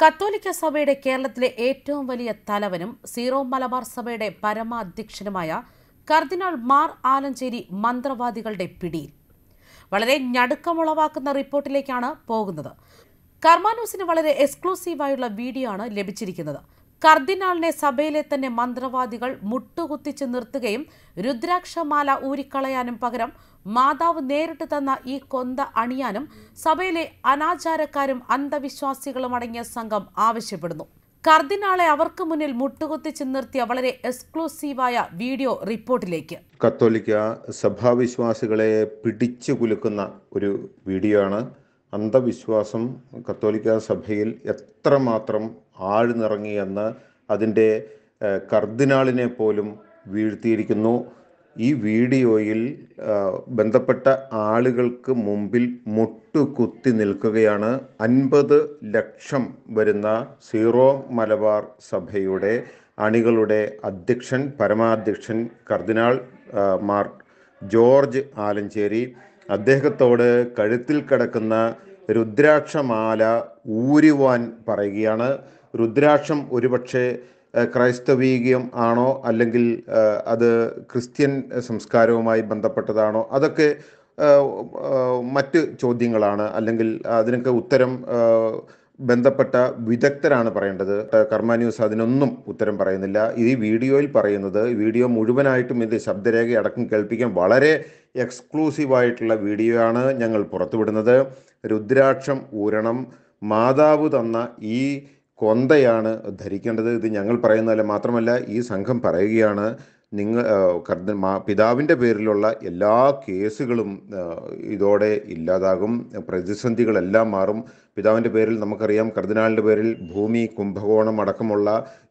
കത്തോലിക്ക സഭയുടെ കേരളത്തിലെ ഏറ്റവും വലിയ തലവനും സീറോ മലബാർ സഭയുടെ പരമാധ്യക്ഷനുമായ കർദിനാൾ മാർ ആലഞ്ചേരി മന്ത്രവാദികളുടെ പിടിയിൽ വളരെ ഞടുക്കമുളവാക്കുന്ന റിപ്പോർട്ടിലേക്കാണ് പോകുന്നത് കർമാനൂസിന് വളരെ എക്സ്ക്ലൂസീവായുള്ള വീഡിയോ ആണ് ലഭിച്ചിരിക്കുന്നത് കർദിനാളിനെ സഭയിലെ തന്നെ മന്ത്രവാദികൾ മുട്ടുകുത്തിച്ച് നിർത്തുകയും രുദ്രാക്ഷമാല ഊരിക്കളയാനും പകരം മാതാവ് നേരിട്ട് തന്ന ഈ കൊന്ത അണിയാനും സഭയിലെ അനാചാരക്കാരും അന്ധവിശ്വാസികളും അടങ്ങിയ സംഘം ആവശ്യപ്പെടുന്നു കർദിനാളെ അവർക്ക് മുന്നിൽ മുട്ടുകുത്തിച്ച് നിർത്തിയ വളരെ എക്സ്ക്ലൂസീവായ വീഡിയോ റിപ്പോർട്ടിലേക്ക് കത്തോലിക്ക സഭാവിശ്വാസികളെ പിടിച്ചു കുലുക്കുന്ന ഒരു വീഡിയോ ആണ് അന്ധവിശ്വാസം കത്തോലിക്ക സഭയിൽ എത്രമാത്രം ആഴ്ന്നിറങ്ങിയെന്ന് അതിൻ്റെ കർദിനാളിനെ പോലും വീഴ്ത്തിയിരിക്കുന്നു ഈ വീഡിയോയിൽ ബന്ധപ്പെട്ട ആളുകൾക്ക് മുമ്പിൽ മുട്ടുകുത്തി നിൽക്കുകയാണ് അൻപത് ലക്ഷം വരുന്ന സീറോ മലബാർ സഭയുടെ അണികളുടെ അധ്യക്ഷൻ പരമാധ്യക്ഷൻ കർദിനാൾ മാർ ജോർജ് ആലഞ്ചേരി അദ്ദേഹത്തോട് കഴുത്തിൽ കിടക്കുന്ന രുദ്രാക്ഷമാല ഊരുവാൻ പറയുകയാണ് രുദ്രാക്ഷം ഒരുപക്ഷെ ക്രൈസ്തവീകം ആണോ അല്ലെങ്കിൽ അത് ക്രിസ്ത്യൻ സംസ്കാരവുമായി ബന്ധപ്പെട്ടതാണോ അതൊക്കെ മറ്റ് ചോദ്യങ്ങളാണ് അല്ലെങ്കിൽ അതിനൊക്കെ ഉത്തരം ബന്ധപ്പെട്ട വിദഗ്ധരാണ് പറയേണ്ടത് കർമ്മ ന്യൂസ് അതിനൊന്നും ഉത്തരം പറയുന്നില്ല ഈ വീഡിയോയിൽ പറയുന്നത് വീഡിയോ മുഴുവനായിട്ടും ഇത് ശബ്ദരേഖ അടക്കം കേൾപ്പിക്കാൻ വളരെ എക്സ്ക്ലൂസീവായിട്ടുള്ള വീഡിയോ ആണ് ഞങ്ങൾ പുറത്തുവിടുന്നത് രുദ്രാക്ഷം ഊരണം മാതാവ് തന്ന ഈ കൊന്തയാണ് ധരിക്കേണ്ടത് ഇത് ഞങ്ങൾ പറയുന്നതല്ല മാത്രമല്ല ഈ സംഘം പറയുകയാണ് നിങ്ങൾ കർദ്ദ പിതാവിൻ്റെ പേരിലുള്ള എല്ലാ കേസുകളും ഇതോടെ ഇല്ലാതാകും പ്രതിസന്ധികളെല്ലാം മാറും പിതാവിൻ്റെ പേരിൽ നമുക്കറിയാം കർദിനാളിൻ്റെ പേരിൽ ഭൂമി കുംഭകോണം അടക്കമുള്ള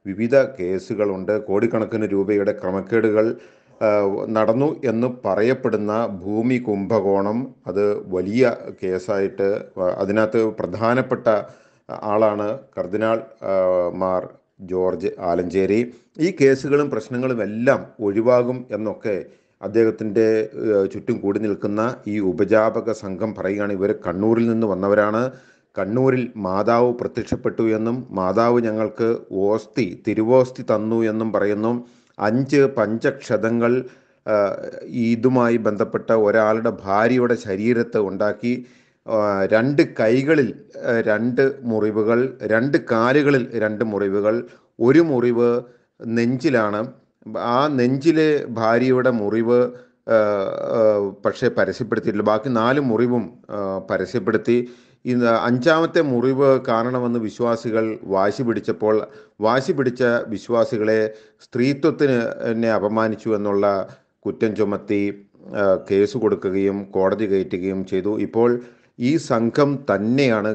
വിവിധ കേസുകളുണ്ട് കോടിക്കണക്കിന് രൂപയുടെ ക്രമക്കേടുകൾ നടന്നു എന്ന് പറയപ്പെടുന്ന ഭൂമി കുംഭകോണം അത് വലിയ കേസായിട്ട് അതിനകത്ത് പ്രധാനപ്പെട്ട ആളാണ് കർദിനാൾ മാർ ജോർജ് ആലഞ്ചേരി ഈ കേസുകളും പ്രശ്നങ്ങളും എല്ലാം ഒഴിവാകും എന്നൊക്കെ അദ്ദേഹത്തിൻ്റെ ചുറ്റും കൂടി നിൽക്കുന്ന ഈ ഉപജാപക സംഘം പറയുകയാണ് ഇവർ കണ്ണൂരിൽ നിന്ന് വന്നവരാണ് കണ്ണൂരിൽ മാതാവ് പ്രത്യക്ഷപ്പെട്ടു എന്നും മാതാവ് ഞങ്ങൾക്ക് ഓസ്തി തിരുവോസ്തി തന്നു എന്നും പറയുന്നു അഞ്ച് പഞ്ചക്ഷതങ്ങൾ ഇതുമായി ബന്ധപ്പെട്ട ഒരാളുടെ ഭാര്യയുടെ ശരീരത്ത് ഉണ്ടാക്കി രണ്ട് കൈകളിൽ രണ്ട് മുറിവുകൾ രണ്ട് കാലുകളിൽ രണ്ട് മുറിവുകൾ ഒരു മുറിവ് നെഞ്ചിലാണ് ആ നെഞ്ചിലെ ഭാര്യയുടെ മുറിവ് പക്ഷേ പരസ്യപ്പെടുത്തിയിട്ടില്ല ബാക്കി നാല് മുറിവും പരസ്യപ്പെടുത്തി ഇന്ന് അഞ്ചാമത്തെ മുറിവ് കാരണമെന്ന് വിശ്വാസികൾ വാശി പിടിച്ചപ്പോൾ വാശി പിടിച്ച വിശ്വാസികളെ സ്ത്രീത്വത്തിന് അപമാനിച്ചു എന്നുള്ള കുറ്റം ചുമത്തി കേസ് കൊടുക്കുകയും കോടതി കയറ്റുകയും ചെയ്തു ഇപ്പോൾ ഈ സംഘം തന്നെയാണ്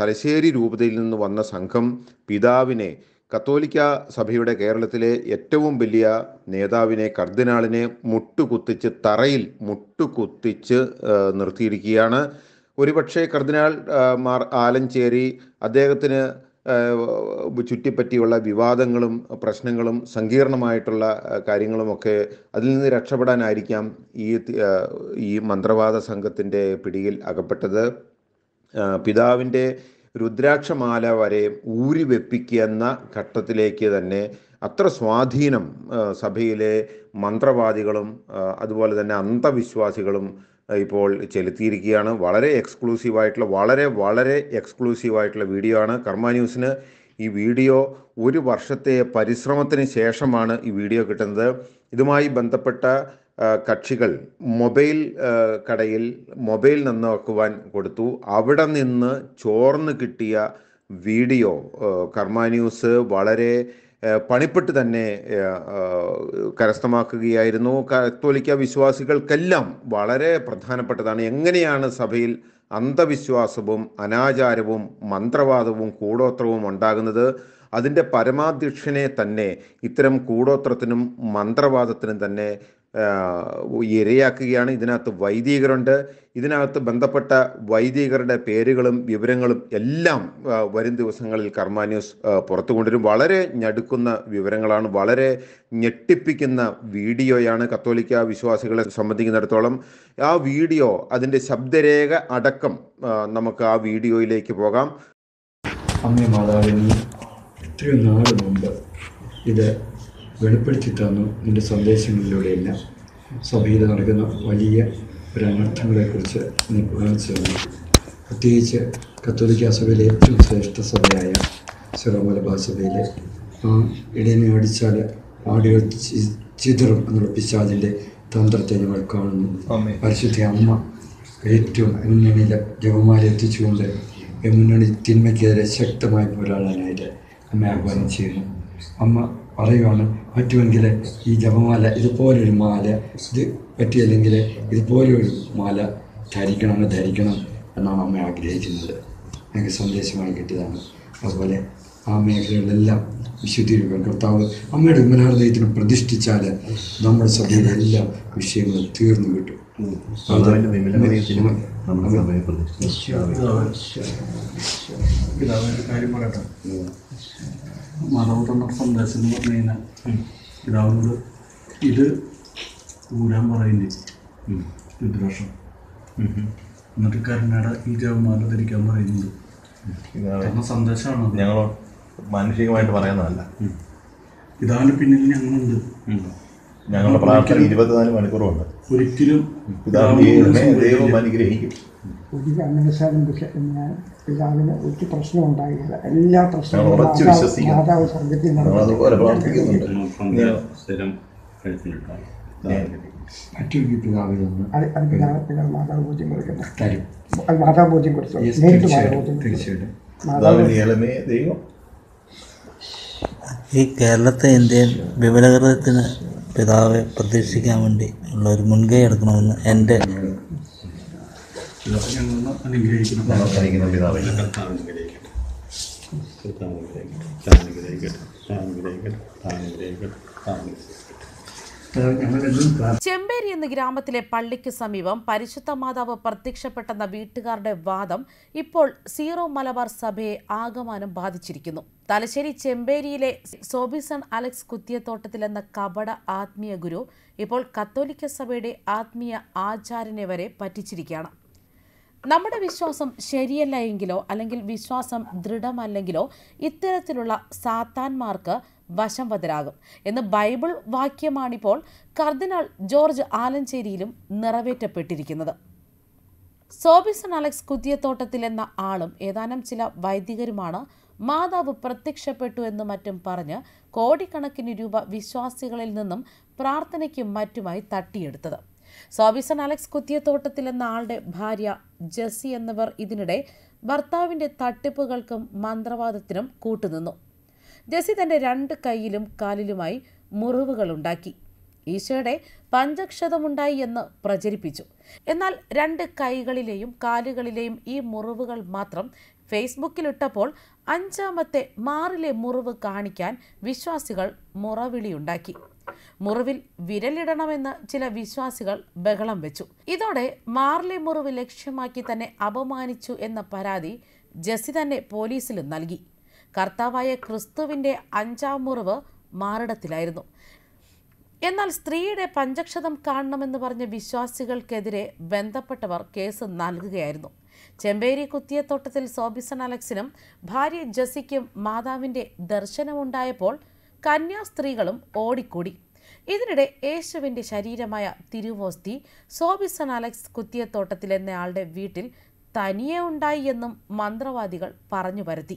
തലശ്ശേരി രൂപതയിൽ നിന്ന് വന്ന സംഘം പിതാവിനെ കത്തോലിക്ക സഭയുടെ കേരളത്തിലെ ഏറ്റവും വലിയ നേതാവിനെ കർദിനാളിനെ മുട്ടുകുത്തിച്ച് തറയിൽ മുട്ടുകുത്തിച്ച് നിർത്തിയിരിക്കുകയാണ് ഒരുപക്ഷെ കർദിനാൾ മാർ ആലഞ്ചേരി അദ്ദേഹത്തിന് ചുറ്റിപ്പറ്റിയുള്ള വിവാദങ്ങളും പ്രശ്നങ്ങളും സങ്കീർണമായിട്ടുള്ള കാര്യങ്ങളുമൊക്കെ അതിൽ നിന്ന് രക്ഷപ്പെടാനായിരിക്കാം ഈ ഈ മന്ത്രവാദ സംഘത്തിൻ്റെ പിടിയിൽ അകപ്പെട്ടത് പിതാവിൻ്റെ രുദ്രാക്ഷമാല വരെ ഊരി വെപ്പിക്കുന്ന ഘട്ടത്തിലേക്ക് തന്നെ അത്ര സ്വാധീനം സഭയിലെ മന്ത്രവാദികളും അതുപോലെ തന്നെ അന്ധവിശ്വാസികളും ഇപ്പോൾ ചെലുത്തിയിരിക്കുകയാണ് വളരെ എക്സ്ക്ലൂസീവായിട്ടുള്ള വളരെ വളരെ എക്സ്ക്ലൂസീവായിട്ടുള്ള വീഡിയോ ആണ് കർമ്മ ന്യൂസിന് ഈ വീഡിയോ ഒരു വർഷത്തെ പരിശ്രമത്തിന് ശേഷമാണ് ഈ വീഡിയോ കിട്ടുന്നത് ഇതുമായി ബന്ധപ്പെട്ട കക്ഷികൾ മൊബൈൽ കടയിൽ മൊബൈൽ നന്നാക്കുവാൻ കൊടുത്തു അവിടെ നിന്ന് ചോർന്ന് കിട്ടിയ വീഡിയോ കർമ്മ ന്യൂസ് വളരെ പണിപ്പെട്ട് തന്നെ കരസ്ഥമാക്കുകയായിരുന്നു കത്തോലിക്ക വിശ്വാസികൾക്കെല്ലാം വളരെ പ്രധാനപ്പെട്ടതാണ് എങ്ങനെയാണ് സഭയിൽ അന്ധവിശ്വാസവും അനാചാരവും മന്ത്രവാദവും കൂടോത്രവും ഉണ്ടാകുന്നത് അതിൻ്റെ പരമാധ്യക്ഷനെ തന്നെ ഇത്തരം കൂടോത്രത്തിനും മന്ത്രവാദത്തിനും തന്നെ ഇരയാക്കുകയാണ് ഇതിനകത്ത് വൈദികരുണ്ട് ഇതിനകത്ത് ബന്ധപ്പെട്ട വൈദികരുടെ പേരുകളും വിവരങ്ങളും എല്ലാം വരും ദിവസങ്ങളിൽ കർമ്മ ന്യൂസ് പുറത്തു കൊണ്ടുവരും വളരെ ഞടുക്കുന്ന വിവരങ്ങളാണ് വളരെ ഞെട്ടിപ്പിക്കുന്ന വീഡിയോയാണ് കത്തോലിക്ക വിശ്വാസികളെ സംബന്ധിക്കുന്നിടത്തോളം ആ വീഡിയോ അതിൻ്റെ ശബ്ദരേഖ അടക്കം നമുക്ക് ആ വീഡിയോയിലേക്ക് പോകാം അമ്മേ മാതാവിന് ഇത്രയും നാൾ മുമ്പ് ഇത് വെളിപ്പെടുത്തി തന്നു നിൻ്റെ സന്ദേശങ്ങളിലൂടെയെല്ലാം സഭയിൽ നടക്കുന്ന വലിയ ഒരു അനർത്ഥങ്ങളെക്കുറിച്ച് നീ കാണിച്ചു തന്നു പ്രത്യേകിച്ച് കത്തോലിക്ക സഭയിലെ ഏറ്റവും ശ്രേഷ്ഠ സഭയായ സിറോമലബാ സഭയിലെ ആ ഇടയനെ അടിച്ചാൽ ആടുകൾ ചിതറും എന്നുള്ള പിശാദിൻ്റെ തന്ത്രത്തെ ഞങ്ങൾ കാണുന്നു പരിശുദ്ധ അമ്മ ഏറ്റവും മുന്നണിയിലെ ജപമാല എത്തിച്ചുകൊണ്ട് മുന്നണി തിന്മയ്ക്കെതിരെ ശക്തമായി പോരാടാനായിട്ട് അമ്മ ആഹ്വാനം ചെയ്യുന്നു അമ്മ പറയുവാണ് പറ്റുമെങ്കിൽ ഈ ജപമാല ഇതുപോലൊരു മാല ഇത് പറ്റിയല്ലെങ്കിൽ ഇതുപോലൊരു മാല ധരിക്കണം ധരിക്കണം എന്നാണ് അമ്മ ആഗ്രഹിക്കുന്നത് എനിക്ക് സന്ദേശമായി കിട്ടിയതാണ് അതുപോലെ ആ മേഖലകളിലെല്ലാം വിശുദ്ധി കർത്താവ് അമ്മയുടെ ഉമ്മനാർദ്ദയത്തിന് പ്രതിഷ്ഠിച്ചാൽ നമ്മുടെ സഭയിലെ എല്ലാ വിഷയങ്ങളും തീർന്നു കിട്ടും ഒരു കാര്യം പറയട്ടെ മാതാവ് സന്ദേശം എന്ന് പറഞ്ഞു കഴിഞ്ഞാൽ പിതാവിനോട് ഇത് ഊരാൻ പറയില്ലേ രുദ്രാക്ഷം എന്നിട്ട് കരുണയുടെ ഈ ജവന്മാരെ ധരിക്കാൻ പറയുന്നത് തന്ന സന്ദേശമാണ് ഞങ്ങൾ മാനുഷികമായിട്ട് പറയുന്നതല്ല ഇതാണ് പിന്നിൽ ഞങ്ങളുണ്ട് ഞങ്ങളുടെ പ്രാർത്ഥന ഇരുപത്തിനാല് മണിക്കൂറുണ്ട് ഒരിക്കലും ദൈവം അനുഗ്രഹിക്കും ഉണ്ടായില്ല എല്ലാ ദൈവം ഈ കേരളത്തെ ഇന്ത്യയിൽ വിപുലകൃതത്തിന് പിതാവെ പ്രതീക്ഷിക്കാൻ വേണ്ടി ഉള്ള ഒരു മുൻകൈ എടുക്കണമെന്ന് എൻ്റെ അനുഗ്രഹിക്കണം ചെമ്പേരി എന്ന ഗ്രാമത്തിലെ പള്ളിക്ക് സമീപം പരിശുദ്ധ മാതാവ് പ്രത്യക്ഷപ്പെട്ടെന്ന വീട്ടുകാരുടെ വാദം ഇപ്പോൾ സീറോ മലബാർ സഭയെ ആകമാനം ബാധിച്ചിരിക്കുന്നു തലശ്ശേരി ചെമ്പേരിയിലെ സോബിസൺ അലക്സ് കുത്തിയത്തോട്ടത്തിൽ എന്ന കപട ആത്മീയ ഗുരു ഇപ്പോൾ കത്തോലിക്ക സഭയുടെ ആത്മീയ ആചാരനെ വരെ പറ്റിച്ചിരിക്കുകയാണ് നമ്മുടെ വിശ്വാസം ശരിയല്ല എങ്കിലോ അല്ലെങ്കിൽ വിശ്വാസം ദൃഢമല്ലെങ്കിലോ ഇത്തരത്തിലുള്ള സാത്താന്മാർക്ക് വശംവദരാകും എന്ന് ബൈബിൾ വാക്യമാണിപ്പോൾ കർദിനാൾ ജോർജ് ആലഞ്ചേരിയിലും നിറവേറ്റപ്പെട്ടിരിക്കുന്നത് സോബിസൺ അലക്സ് കുത്തിയത്തോട്ടത്തിൽ എന്ന ആളും ഏതാനും ചില വൈദികരുമാണ് മാതാവ് പ്രത്യക്ഷപ്പെട്ടു എന്ന് മറ്റും പറഞ്ഞ് കോടിക്കണക്കിന് രൂപ വിശ്വാസികളിൽ നിന്നും പ്രാർത്ഥനയ്ക്കും മറ്റുമായി തട്ടിയെടുത്തത് സോബിസൺ അലക്സ് കുത്തിയത്തോട്ടത്തിൽ എന്ന ആളുടെ ഭാര്യ ജെസ്സി എന്നിവർ ഇതിനിടെ ഭർത്താവിൻ്റെ തട്ടിപ്പുകൾക്കും മന്ത്രവാദത്തിനും കൂട്ടുനിന്നു ജെസ്സി തൻ്റെ രണ്ട് കൈയിലും കാലിലുമായി മുറിവുകളുണ്ടാക്കി ഈശോയുടെ പഞ്ചക്ഷതമുണ്ടായി എന്ന് പ്രചരിപ്പിച്ചു എന്നാൽ രണ്ട് കൈകളിലെയും കാലുകളിലെയും ഈ മുറിവുകൾ മാത്രം ഫേസ്ബുക്കിലിട്ടപ്പോൾ അഞ്ചാമത്തെ മാറിലെ മുറിവ് കാണിക്കാൻ വിശ്വാസികൾ മുറവിളിയുണ്ടാക്കി മുറിവിൽ വിരലിടണമെന്ന് ചില വിശ്വാസികൾ ബഹളം വെച്ചു ഇതോടെ മാറിലെ മുറിവ് ലക്ഷ്യമാക്കി തന്നെ അപമാനിച്ചു എന്ന പരാതി ജസി തന്നെ പോലീസിലും നൽകി കർത്താവായ ക്രിസ്തുവിൻ്റെ അഞ്ചാം മുറിവ് മാറിടത്തിലായിരുന്നു എന്നാൽ സ്ത്രീയുടെ പഞ്ചക്ഷതം കാണണമെന്ന് പറഞ്ഞ വിശ്വാസികൾക്കെതിരെ ബന്ധപ്പെട്ടവർ കേസ് നൽകുകയായിരുന്നു ചെമ്പേരി കുത്തിയത്തോട്ടത്തിൽ സോബിസൺ അലക്സിനും ഭാര്യ ജസിക്കും മാതാവിൻ്റെ ദർശനമുണ്ടായപ്പോൾ കന്യാസ്ത്രീകളും ഓടിക്കൂടി ഇതിനിടെ യേശുവിൻ്റെ ശരീരമായ തിരുവോസ്തി സോബിസൺ അലക്സ് കുത്തിയത്തോട്ടത്തിലെന്നയാളുടെ വീട്ടിൽ തനിയെ ഉണ്ടായി എന്നും മന്ത്രവാദികൾ പറഞ്ഞു പരത്തി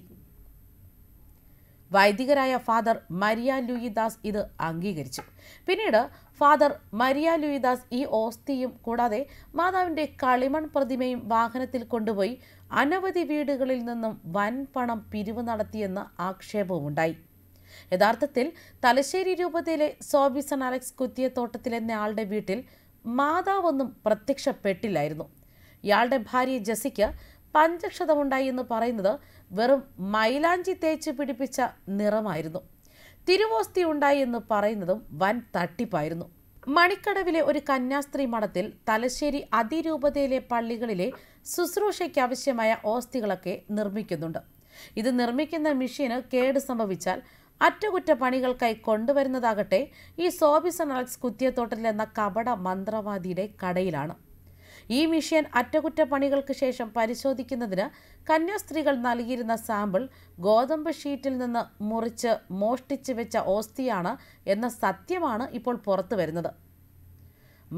വൈദികരായ ഫാദർ മരിയ ലൂയിദാസ് ഇത് അംഗീകരിച്ചു പിന്നീട് ഫാദർ മരിയ ലൂയിദാസ് ഈ ഓസ്തിയും കൂടാതെ മാതാവിൻ്റെ കളിമൺ പ്രതിമയും വാഹനത്തിൽ കൊണ്ടുപോയി അനവധി വീടുകളിൽ നിന്നും വൻ പണം പിരിവ് നടത്തിയെന്ന് ആക്ഷേപവുമുണ്ടായി യഥാർത്ഥത്തിൽ തലശ്ശേരി രൂപതയിലെ സോബിസൺ അലക്സ് കുത്തിയത്തോട്ടത്തിലെന്ന ആളുടെ വീട്ടിൽ മാതാവൊന്നും പ്രത്യക്ഷപ്പെട്ടില്ലായിരുന്നു ഇയാളുടെ ഭാര്യ ജസിക്ക് പഞ്ചക്ഷതമുണ്ടായി എന്ന് പറയുന്നത് വെറും മൈലാഞ്ചി തേച്ച് പിടിപ്പിച്ച നിറമായിരുന്നു തിരുവോസ്തി ഉണ്ടായി എന്ന് പറയുന്നതും വൻ തട്ടിപ്പായിരുന്നു മണിക്കടവിലെ ഒരു കന്യാസ്ത്രീ മഠത്തിൽ തലശ്ശേരി അതിരൂപതയിലെ പള്ളികളിലെ ശുശ്രൂഷയ്ക്ക് ആവശ്യമായ ഓസ്തികളൊക്കെ നിർമ്മിക്കുന്നുണ്ട് ഇത് നിർമ്മിക്കുന്ന മെഷീന് കേട് സംഭവിച്ചാൽ അറ്റകുറ്റപ്പണികൾക്കായി കൊണ്ടുവരുന്നതാകട്ടെ ഈ സോബിസൺ അലക്സ് കുത്തിയത്തോട്ടൽ എന്ന കപട മന്ത്രവാദിയുടെ കടയിലാണ് ഈ മിഷ്യൻ അറ്റകുറ്റപ്പണികൾക്ക് ശേഷം പരിശോധിക്കുന്നതിന് കന്യാസ്ത്രീകൾ നൽകിയിരുന്ന സാമ്പിൾ ഗോതമ്പ് ഷീറ്റിൽ നിന്ന് മുറിച്ച് മോഷ്ടിച്ച് വെച്ച ഓസ്തിയാണ് എന്ന സത്യമാണ് ഇപ്പോൾ പുറത്തു വരുന്നത്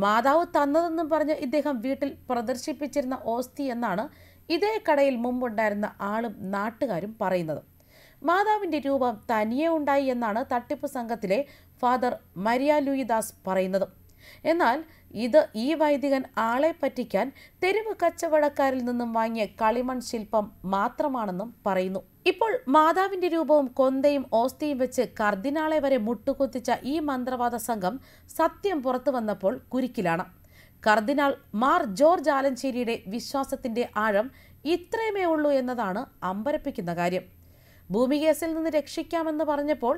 മാതാവ് തന്നതെന്നും പറഞ്ഞ് ഇദ്ദേഹം വീട്ടിൽ പ്രദർശിപ്പിച്ചിരുന്ന ഓസ്തി എന്നാണ് ഇതേ കടയിൽ മുമ്പുണ്ടായിരുന്ന ആളും നാട്ടുകാരും പറയുന്നത് മാതാവിൻ്റെ രൂപം തനിയെ ഉണ്ടായി എന്നാണ് തട്ടിപ്പ് സംഘത്തിലെ ഫാദർ മരിയ ലൂയിദാസ് പറയുന്നത് എന്നാൽ ഇത് ഈ വൈദികൻ ആളെ പറ്റിക്കാൻ തെരുവ് കച്ചവടക്കാരിൽ നിന്നും വാങ്ങിയ കളിമൺ ശില്പം മാത്രമാണെന്നും പറയുന്നു ഇപ്പോൾ മാതാവിന്റെ രൂപവും കൊന്തയും ഓസ്തിയും വെച്ച് കർദിനാളെ വരെ മുട്ടുകുത്തിച്ച ഈ മന്ത്രവാദ സംഘം സത്യം പുറത്തു വന്നപ്പോൾ കുരുക്കിലാണ് കർദിനാൾ മാർ ജോർജ് ആലഞ്ചേരിയുടെ വിശ്വാസത്തിന്റെ ആഴം ഇത്രയുമേ ഉള്ളൂ എന്നതാണ് അമ്പരപ്പിക്കുന്ന കാര്യം ഭൂമികേസിൽ നിന്ന് രക്ഷിക്കാമെന്ന് പറഞ്ഞപ്പോൾ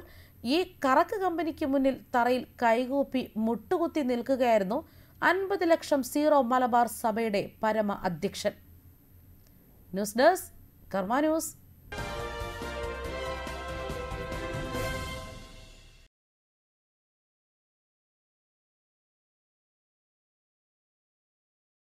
ഈ കറക്ക് കമ്പനിക്ക് മുന്നിൽ തറയിൽ കൈകൂപ്പി മുട്ടുകുത്തി നിൽക്കുകയായിരുന്നു അൻപത് ലക്ഷം സീറോ മലബാർ സഭയുടെ പരമ അധ്യക്ഷൻ ന്യൂസ് ഡെസ്ക് കർമ്മ ന്യൂസ്